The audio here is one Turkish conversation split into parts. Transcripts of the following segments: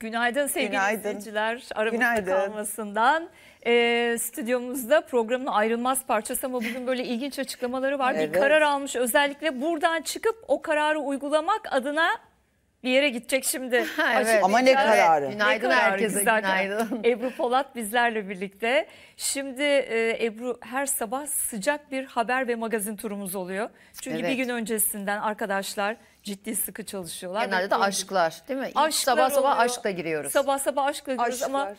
Günaydın sevgili Günaydın. izleyiciler. Aramızda kalmasından. E, stüdyomuzda programın ayrılmaz parçası ama bugün böyle ilginç açıklamaları var. Evet. Bir karar almış özellikle buradan çıkıp o kararı uygulamak adına bir yere gidecek şimdi. evet. Ama ne kararı? Günaydın ne kararı herkese. günaydın. Ebru Polat bizlerle birlikte. Şimdi e, Ebru her sabah sıcak bir haber ve magazin turumuz oluyor. Çünkü evet. bir gün öncesinden arkadaşlar ciddi sıkı çalışıyorlar. Genelde de aşklar değil mi? Aşklar sabah sabah oluyor. aşkla giriyoruz. Sabah sabah aşkla giriyoruz aşklar. ama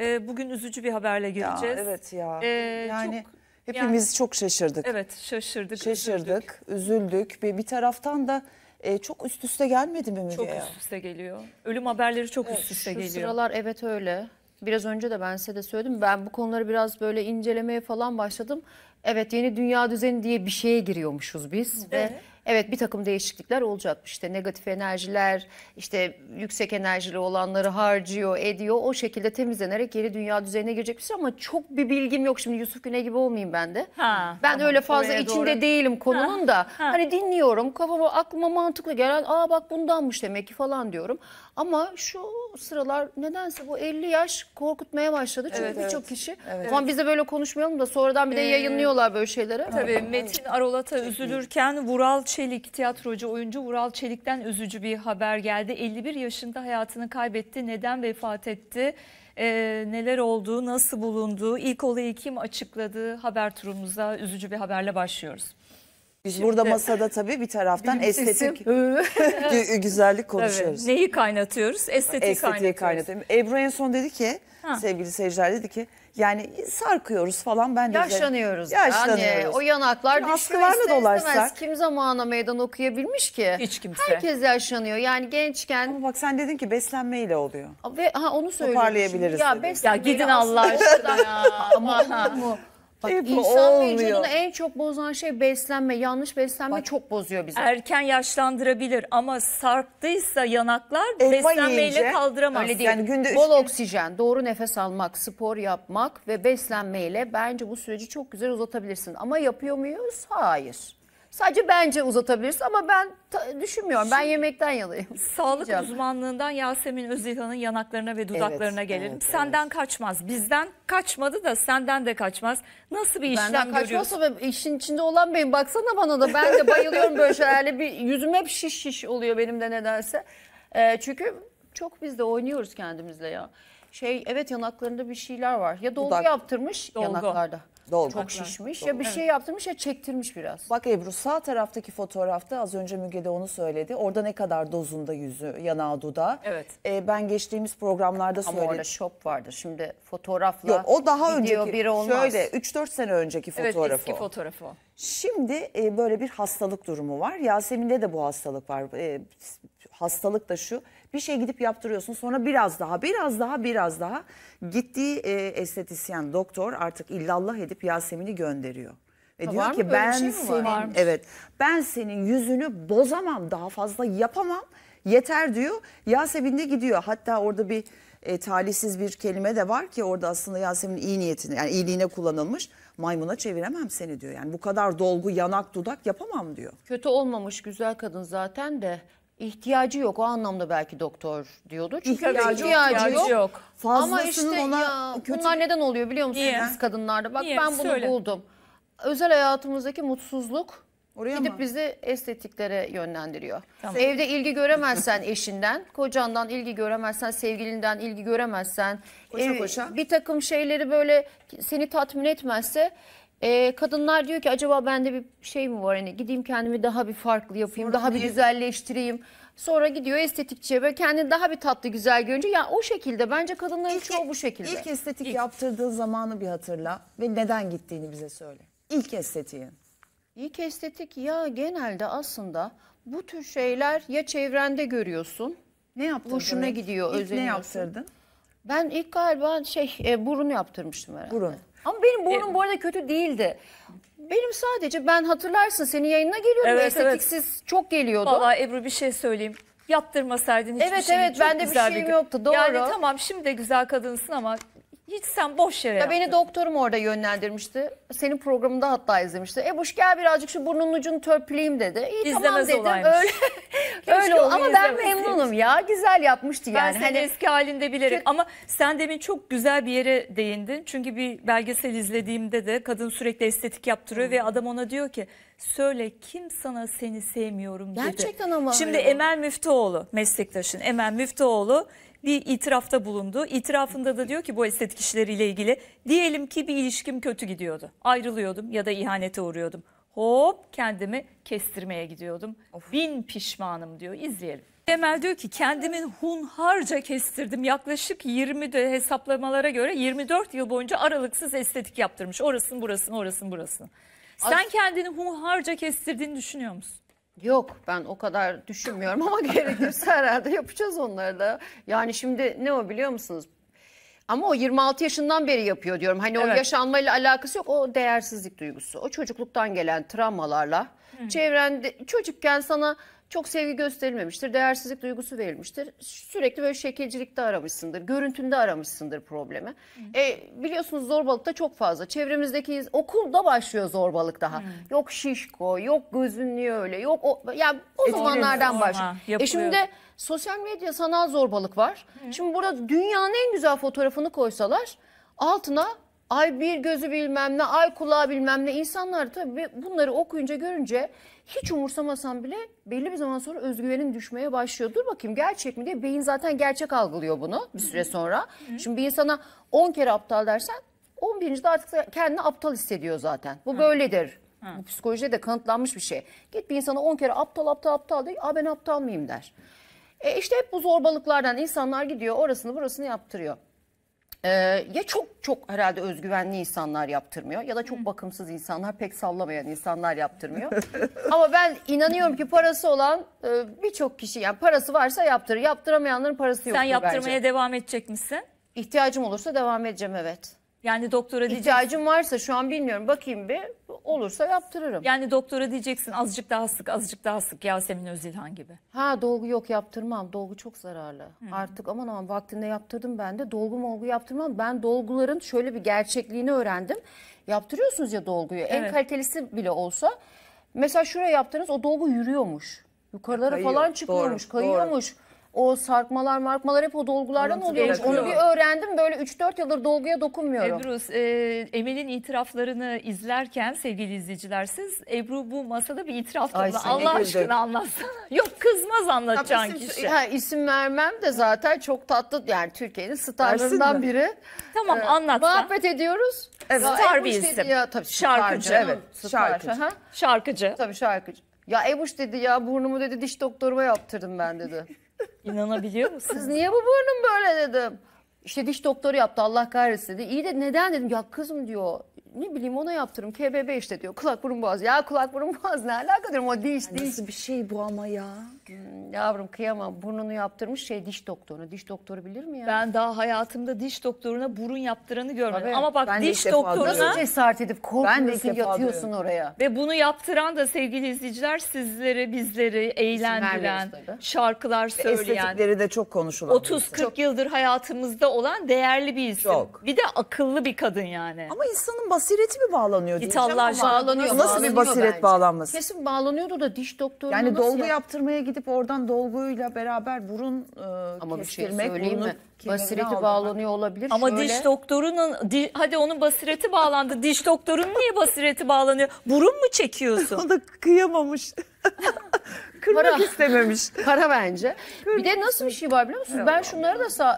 e, bugün üzücü bir haberle gireceğiz. Ya, evet ya. E, yani çok, hepimiz yani, çok şaşırdık. Evet şaşırdık. Şaşırdık, üzüldük. üzüldük. Bir, bir taraftan da e, çok üst üste gelmedi mi Müge? Çok üst üste geliyor. Ölüm haberleri çok evet, üst üste şu geliyor. Şu sıralar evet öyle. Biraz önce de ben size de söyledim. Ben bu konuları biraz böyle incelemeye falan başladım. Evet yeni dünya düzeni diye bir şeye giriyormuşuz biz. Evet. Ve evet bir takım değişiklikler olacakmış. İşte negatif enerjiler, işte yüksek enerjili olanları harcıyor, ediyor. O şekilde temizlenerek yeni dünya düzenine girecekmiş şey ama çok bir bilgim yok. Şimdi Yusuf Güne gibi olmayayım ben de. Ha, ben tamam, öyle fazla içinde doğru. değilim konunun ha, da. Ha. Hani dinliyorum kafama aklıma mantıklı gelen aa bak bundanmış demek ki falan diyorum. Ama şu sıralar nedense bu 50 yaş korkutmaya başladı. Çünkü evet, birçok evet. kişi. Evet. Ama biz de böyle konuşmayalım da sonradan bir de ee, yayınlıyorlar Yapıyorlar böyle şeylere. Tabii Metin Arolat'a üzülürken Vural Çelik, tiyatrocu oyuncu Vural Çelik'ten üzücü bir haber geldi. 51 yaşında hayatını kaybetti. Neden vefat etti? ee, neler oldu, nasıl bulundu, ilk olayı kim açıkladı haber turumuza üzücü bir haberle başlıyoruz. Biz Şimdi, burada masada tabii bir taraftan estetik güzellik konuşuyoruz. Tabii, neyi kaynatıyoruz? Estetiği, Estetiği kaynatıyoruz. kaynatıyoruz. Ebru en son dedi ki ha. sevgili seyirciler dedi ki yani sarkıyoruz falan ben de yaşlanıyoruz. Güzel, yaşlanıyoruz. Yani o yanaklar Şimdi düşüyor. Askılarla dolarsak. Kim zamana meydan okuyabilmiş ki? Hiç kimse. Herkes yaşlanıyor. Yani gençken. Ama bak sen dedin ki beslenmeyle oluyor. Ve ha onu söylüyorum. Toparlayabiliriz. Ya, ya gidin Allah aşkına. Ama mu? Bak İyi, insan olmuyor. vücudunu en çok bozan şey beslenme. Yanlış beslenme Bak, çok bozuyor bizi. Erken yaşlandırabilir ama sarktıysa yanaklar Elma beslenmeyle yiyince, kaldıramaz. Öyle değil. Yani günde Bol gün... oksijen, doğru nefes almak, spor yapmak ve beslenmeyle bence bu süreci çok güzel uzatabilirsin. Ama yapıyor muyuz? Hayır. Sadece bence uzatabilirsin ama ben düşünmüyorum. Şimdi, ben yemekten yalayım. Sağlık uzmanlığından Yasemin Özilhan'ın yanaklarına ve dudaklarına evet, gelelim. Evet, senden evet. kaçmaz. Bizden kaçmadı da senden de kaçmaz. Nasıl bir işlem Benden görüyorsun? Benden işin içinde olan benim. Baksana bana da ben de bayılıyorum böyle şeylerle. Bir, yüzüm hep şiş şiş oluyor benim de nedense. Ee, çünkü çok biz de oynuyoruz kendimizle ya. Şey evet yanaklarında bir şeyler var. Ya dolgu Dudak, yaptırmış dolgu. yanaklarda. Dolgu. Çok şişmiş Dolgu. ya bir şey yaptırmış ya çektirmiş biraz. Bak Ebru sağ taraftaki fotoğrafta az önce Müge de onu söyledi. Orada ne kadar dozunda yüzü yanağı duda. Evet. Ee, ben geçtiğimiz programlarda söyledim. Ama orada şop vardı. Şimdi fotoğrafla Yok, o daha önceki, biri olmaz. Şöyle 3-4 sene önceki fotoğrafı. Evet eski fotoğrafı o. Şimdi e, böyle bir hastalık durumu var. Yasemin'de de bu hastalık var. E, hastalık da şu bir şey gidip yaptırıyorsun sonra biraz daha biraz daha biraz daha gittiği e, estetisyen doktor artık illallah edip Yasemin'i gönderiyor. Ve ha, diyor ki ben şey senin evet ben senin yüzünü bozamam daha fazla yapamam yeter diyor. Yasemin de gidiyor hatta orada bir e, talihsiz bir kelime de var ki orada aslında Yasemin'in iyi niyetini yani iyiliğine kullanılmış. Maymuna çeviremem seni diyor. Yani bu kadar dolgu yanak dudak yapamam diyor. Kötü olmamış güzel kadın zaten de ihtiyacı yok o anlamda belki doktor diyordu. Çünkü ihtiyacı, ihtiyacı yok. yok. Ama işte ona ya kötü- bunlar neden oluyor biliyor musunuz biz kadınlarda? Bak Niye? ben bunu Söyle. buldum. Özel hayatımızdaki mutsuzluk Oraya gidip mı? bizi estetiklere yönlendiriyor. Evde ilgi göremezsen eşinden, kocandan ilgi göremezsen, sevgilinden ilgi göremezsen, Koşa koşa. bir takım şeyleri böyle seni tatmin etmezse e, kadınlar diyor ki acaba bende bir şey mi var hani gideyim kendimi daha bir farklı yapayım, Sonra daha bir güzelleştireyim. Sonra gidiyor estetikçiye ve kendini daha bir tatlı güzel görünce ya o şekilde bence kadınların İlk- çoğu bu şekilde. İlk estetik İlk. yaptırdığı zamanı bir hatırla ve neden gittiğini bize söyle. İlk estetiği. İlk estetik ya genelde aslında bu tür şeyler ya çevrende görüyorsun. Ne yaptırdın? Hoşuna gidiyor, İlk ne yaptırdın? Ben ilk galiba şey e, burun yaptırmıştım herhalde. Burun. Ama benim burnum e- bu arada kötü değildi. Benim sadece ben hatırlarsın senin yayına geliyordum. Evet, Estetiksiz çok geliyordu. Valla Ebru bir şey söyleyeyim. Yaptırmasaydın hiçbir Evet, şeyin. evet, Çok bende bir şeyim gün. yoktu, doğru. Yani tamam şimdi de güzel kadınsın ama hiç sen boş yere Ya beni doktorum orada yönlendirmişti. Senin programında hatta izlemişti. Ebuş gel birazcık şu burnunun ucunu törpüleyeyim dedi. İyi tamam İzlemez dedim. olaymış. Öyle, Öyle oldu ama ben memnunum ya. Güzel yapmıştı yani. Ben hani... eski halinde bilerim ama sen demin çok güzel bir yere değindin. Çünkü bir belgesel izlediğimde de kadın sürekli estetik yaptırıyor hmm. ve adam ona diyor ki söyle kim sana seni sevmiyorum dedi. Gerçekten ama. Şimdi öyle. Emel Müftüoğlu meslektaşın Emel Müftüoğlu bir itirafta bulundu. İtirafında da diyor ki bu estetik işleriyle ilgili diyelim ki bir ilişkim kötü gidiyordu. Ayrılıyordum ya da ihanete uğruyordum hop kendimi kestirmeye gidiyordum. Of. Bin pişmanım diyor. izleyelim. Emel diyor ki kendimi hunharca kestirdim. Yaklaşık 20 de hesaplamalara göre 24 yıl boyunca aralıksız estetik yaptırmış. Orasını burasını orasını burasını. Sen As kendini hunharca kestirdiğini düşünüyor musun? Yok ben o kadar düşünmüyorum ama gerekirse herhalde yapacağız onları da. Yani şimdi ne o biliyor musunuz? Ama o 26 yaşından beri yapıyor diyorum. Hani evet. o yaşanmayla alakası yok. O değersizlik duygusu. O çocukluktan gelen travmalarla. Hı. Çevrende çocukken sana çok sevgi gösterilmemiştir, değersizlik duygusu verilmiştir. Sürekli böyle şekilcilikte aramışsındır, görüntünde aramışsındır problemi. Hı. E, biliyorsunuz zorbalıkta çok fazla. Çevremizdeki okulda başlıyor zorbalık daha. Hı. Hmm. Yok şişko, yok gözün niye öyle, yok o, yani o zamanlardan başlıyor. E şimdi sosyal medya sanal zorbalık var. Hı. Şimdi burada dünyanın en güzel fotoğrafını koysalar altına ay bir gözü bilmem ne, ay kulağı bilmem ne insanlar tabii bunları okuyunca görünce hiç umursamasan bile belli bir zaman sonra özgüvenin düşmeye başlıyor. Dur bakayım gerçek mi diye beyin zaten gerçek algılıyor bunu bir süre sonra. Şimdi bir insana 10 kere aptal dersen 11. de artık kendini aptal hissediyor zaten. Bu böyledir. Bu psikolojide de kanıtlanmış bir şey. Git bir insana 10 kere aptal aptal aptal de Aa ben aptal mıyım der. E işte hep bu zorbalıklardan insanlar gidiyor orasını burasını yaptırıyor. Ee, ya çok çok herhalde özgüvenli insanlar yaptırmıyor ya da çok bakımsız insanlar pek sallamayan insanlar yaptırmıyor. Ama ben inanıyorum ki parası olan e, birçok kişi yani parası varsa yaptırır. Yaptıramayanların parası yok. Sen yaptırmaya bence. devam edecek misin? İhtiyacım olursa devam edeceğim evet. Yani doktora diyeceğim. İhtiyacım varsa şu an bilmiyorum bakayım bir Olursa yaptırırım. Yani doktora diyeceksin azıcık daha sık azıcık daha sık Yasemin Özilhan gibi. Ha dolgu yok yaptırmam. Dolgu çok zararlı. Hı. Artık aman aman vaktinde yaptırdım ben de. Dolgu molgu yaptırmam. Ben dolguların şöyle bir gerçekliğini öğrendim. Yaptırıyorsunuz ya dolguyu. Evet. En kalitelisi bile olsa. Mesela şuraya yaptığınız o dolgu yürüyormuş. Yukarılara Kayıyor. falan çıkıyormuş, doğru, kayıyormuş. Doğru o sarkmalar markmalar hep o dolgulardan oluyor. Onu bir öğrendim böyle 3-4 yıldır dolguya dokunmuyorum. Ebru e, Emel'in itiraflarını izlerken sevgili izleyiciler siz Ebru bu masada bir itiraf topladı. Allah aşkına anlatsana. Yok kızmaz anlatacağın isim, kişi. Ha, isim vermem de zaten çok tatlı yani Türkiye'nin starlarından biri. Tamam ee, anlat. Muhabbet ediyoruz. Evet. Star bir isim. Ya, tabii, şarkıcı. evet şarkıcı. Şarkıcı. Tabii şarkıcı. Ya Ebuş dedi ya burnumu dedi diş doktoruma yaptırdım ben dedi. İnanabiliyor musunuz? Siz niye bu burnum böyle dedim. İşte diş doktoru yaptı Allah kahretsin dedi. İyi de neden dedim. Ya kızım diyor ne bileyim ona yaptırım KBB işte diyor. Kulak burun boğaz. Ya kulak burun boğaz ne alaka diyorum o diş diş. Nasıl bir şey bu ama ya? yavrum kıyamam burnunu yaptırmış şey diş doktoruna. Diş doktoru bilir mi ya? Ben daha hayatımda diş doktoruna burun yaptıranı görmedim. Tabii, Ama bak diş doktoruna Nasıl cesaret edip Ben de korkuyorsun yatıyorsun oraya. ve bunu yaptıran da sevgili izleyiciler sizleri, bizleri eğlendiren, şarkılar söyleyen, Estetikleri de çok konuşulan. birisi. 30-40 yıldır hayatımızda olan değerli bir isim. Çok. Bir de akıllı bir kadın yani. Ama insanın basireti mi bağlanıyor diyeceğim ama. Bağlanıyor. Nasıl bir basiret bence. bağlanması? Kesin bağlanıyordu da diş doktoruna Yani nasıl dolgu yaptırmaya gidip oradan dolguyla beraber burun e, Ama kestirmek. bir şey söyleyeyim mi? Basireti bağlanıyor olabilir. Ama Şöyle... diş doktorunun, di, hadi onun basireti bağlandı. diş doktorun niye basireti bağlanıyor? Burun mu çekiyorsun? o da kıyamamış. Kırmak para, istememiş. Para bence. Kırmak bir de nasıl bir şey var biliyor musun? Ben şunları da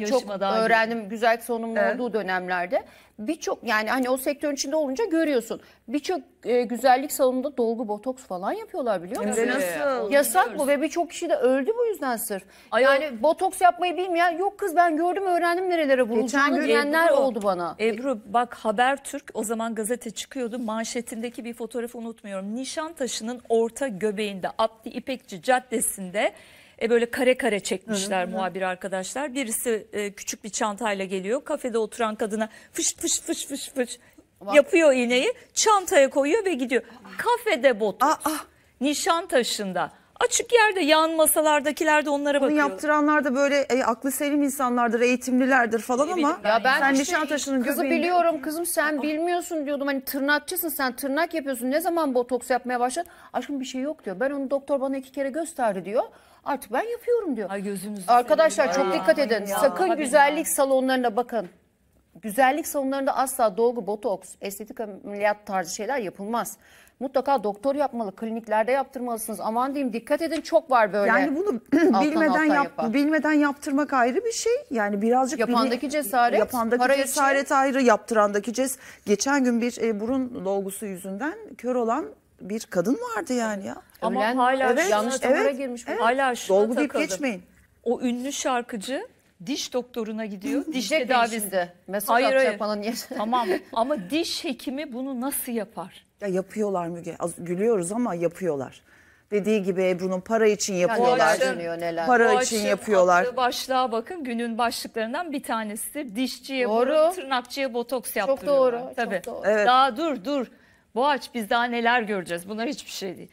e, çok öğrendim güzel sonumlu olduğu dönemlerde birçok yani hani o sektörün içinde olunca görüyorsun. Birçok e, güzellik salonunda dolgu botoks falan yapıyorlar biliyor musun? Evet. Nasıl? Yasak bu ve birçok kişi de öldü bu yüzden sırf. Ay, yani botoks yapmayı bilmeyen yok kız ben gördüm öğrendim nerelere vurulacağını gün diyenler Ebru- oldu bana. Ebru bak haber Türk o zaman gazete çıkıyordu manşetindeki bir fotoğrafı unutmuyorum. Nişantaşı'nın orta göbeğinde Abdi İpekçi Caddesi'nde e böyle kare kare çekmişler hı hı. muhabir arkadaşlar. Birisi e, küçük bir çantayla geliyor. Kafede oturan kadına fış fış fış fış fış Bak. yapıyor iğneyi. Çantaya koyuyor ve gidiyor. Kafede bot. Ah ah. Nişan taşında. Açık yerde yan masalardakiler de onlara bakıyor. Bunu yaptıranlar da böyle e, aklı selim insanlardır, eğitimlilerdir falan ama ya ben sen işte kızı göbeğinde... biliyorum kızım sen bilmiyorsun diyordum hani tırnakçısın sen tırnak yapıyorsun ne zaman botoks yapmaya başladın? Aşkım bir şey yok diyor ben onu doktor bana iki kere gösterdi diyor. Artık ben yapıyorum diyor. Ay Arkadaşlar çok dikkat edin. Sakın güzellik salonlarına bakın. Güzellik salonlarında asla dolgu, botoks, estetik ameliyat tarzı şeyler yapılmaz. Mutlaka doktor yapmalı, kliniklerde yaptırmalısınız. Aman diyeyim dikkat edin çok var böyle. Yani bunu bilmeden yap, yapan. bilmeden yaptırmak ayrı bir şey. Yani birazcık Yapandaki bili- cesaret, yapandaki para cesaret ayrı, yaptırandaki ces. Geçen gün bir e, burun dolgusu yüzünden kör olan bir kadın vardı yani ya. Ama Ölen, hala evet, yanlış evet, evet, girmiş. Evet. Hala şuna Dolgu deyip geçmeyin. O ünlü şarkıcı diş doktoruna gidiyor. diş tedavisi. Mesaj hayır, hayır. yapanın yeri. Tamam ama diş hekimi bunu nasıl yapar? Ya yapıyorlar Müge. Az, gülüyoruz ama yapıyorlar. Dediği gibi Ebru'nun para için yapıyorlar. Yani neler neler. Para Boğaçın için yapıyorlar. Başlığa bakın günün başlıklarından bir tanesidir. Dişçiye, doğru. Burun, tırnakçıya botoks yaptırıyorlar. Çok doğru. Tabii. Çok doğru. Evet. Daha dur dur. Boğaç biz daha neler göreceğiz bunlar hiçbir şey değil.